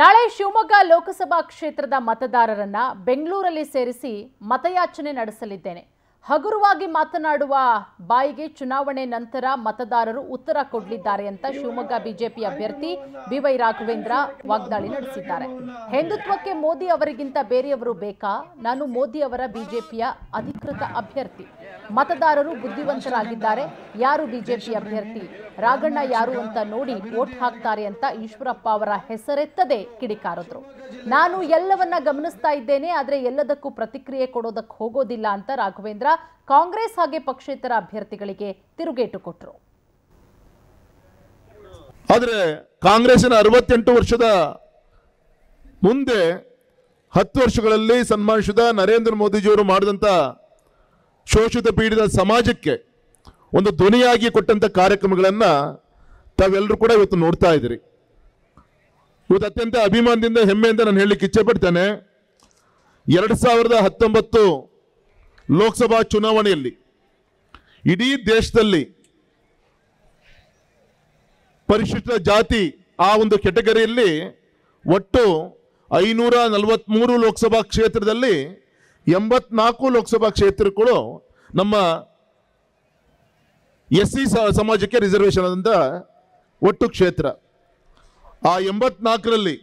ನಾಳೆ ಶಿವಮೊಗ್ಗ ಲೋಕಸಭಾ ಕ್ಷೇತ್ರದ ಮತದಾರರನ್ನ ಬೆಂಗಳೂರಲ್ಲಿ ಸೇರಿಸಿ ಮತಯಾಚನೆ ನಡೆಸಲಿದ್ದೇನೆ ಹಗುರವಾಗಿ ಮಾತನಾಡುವ ಬಾಯಿಗೆ ಚುನಾವಣೆ ನಂತರ ಮತದಾರರು ಉತ್ತರ ಕೊಡಲಿದ್ದಾರೆ ಅಂತ ಶಿವಮೊಗ್ಗ ಬಿಜೆಪಿ ಅಭ್ಯರ್ಥಿ ಬಿವೈ ರಾಘವೇಂದ್ರ ವಾಗ್ದಾಳಿ ನಡೆಸಿದ್ದಾರೆ ಹಿಂದುತ್ವಕ್ಕೆ ಮೋದಿ ಅವರಿಗಿಂತ ಬೇರೆಯವರು ಬೇಕಾ ನಾನು ಮೋದಿ ಅವರ ಬಿಜೆಪಿಯ ಅಧಿಕೃತ ಅಭ್ಯರ್ಥಿ ಮತದಾರರು ಬುದ್ಧಿವಂತರಾಗಿದ್ದಾರೆ ಯಾರು ಬಿಜೆಪಿ ಅಭ್ಯರ್ಥಿ ರಾಘಣ್ಣ ಯಾರು ಅಂತ ನೋಡಿ ವೋಟ್ ಹಾಕ್ತಾರೆ ಅಂತ ಈಶ್ವರಪ್ಪ ಅವರ ಹೆಸರೆತ್ತದೆ ಕಿಡಿಕಾರದ್ರು ನಾನು ಎಲ್ಲವನ್ನ ಗಮನಿಸ್ತಾ ಇದ್ದೇನೆ ಆದರೆ ಎಲ್ಲದಕ್ಕೂ ಪ್ರತಿಕ್ರಿಯೆ ಕೊಡೋದಕ್ಕೆ ಹೋಗೋದಿಲ್ಲ ಅಂತ ರಾಘವೇಂದ್ರ ಕಾಂಗ್ರೆಸ್ ಹಾಗೆ ಪಕ್ಷೇತರ ಅಭ್ಯರ್ಥಿಗಳಿಗೆ ತಿರುಗೇಟು ಕೊಟ್ಟರು ಆದರೆ ಕಾಂಗ್ರೆಸ್ನ ಅರವತ್ತೆಂಟು ವರ್ಷದ ಮುಂದೆ ಹತ್ತು ವರ್ಷಗಳಲ್ಲಿ ಸನ್ಮಾನಿಸಿದ ನರೇಂದ್ರ ಮೋದಿಜಿಯವರು ಮಾಡಿದಂತ ಶೋಷಿತ ಪೀಡಿತ ಸಮಾಜಕ್ಕೆ ಒಂದು ಧ್ವನಿಯಾಗಿ ಕೊಟ್ಟಂಥ ಕಾರ್ಯಕ್ರಮಗಳನ್ನು ತಾವೆಲ್ಲರೂ ಕೂಡ ಇವತ್ತು ನೋಡ್ತಾ ಇದ್ದೀರಿ ಇವತ್ತು ಅತ್ಯಂತ ಅಭಿಮಾನದಿಂದ ಹೆಮ್ಮೆಯಿಂದ ನಾನು ಹೇಳಲಿಕ್ಕೆ ಇಚ್ಛೆಪಡ್ತೇನೆ ಎರಡು ಸಾವಿರದ ಹತ್ತೊಂಬತ್ತು ಲೋಕಸಭಾ ಚುನಾವಣೆಯಲ್ಲಿ ಇಡೀ ದೇಶದಲ್ಲಿ ಪರಿಶಿಷ್ಟ ಜಾತಿ ಆ ಒಂದು ಕೆಟಗರಿಯಲ್ಲಿ ಒಟ್ಟು ಐನೂರ ನಲವತ್ತ್ಮೂರು ಲೋಕಸಭಾ ಕ್ಷೇತ್ರದಲ್ಲಿ ಎಂಬತ್ನಾಲ್ಕು ಲೋಕಸಭಾ ಕ್ಷೇತ್ರಗಳು ನಮ್ಮ ಎಸ್ ಸಿ ಸಮಾಜಕ್ಕೆ ರಿಸರ್ವೇಷನ್ ಆದಂಥ ಒಟ್ಟು ಕ್ಷೇತ್ರ ಆ ಎಂಬತ್ನಾಲ್ಕರಲ್ಲಿ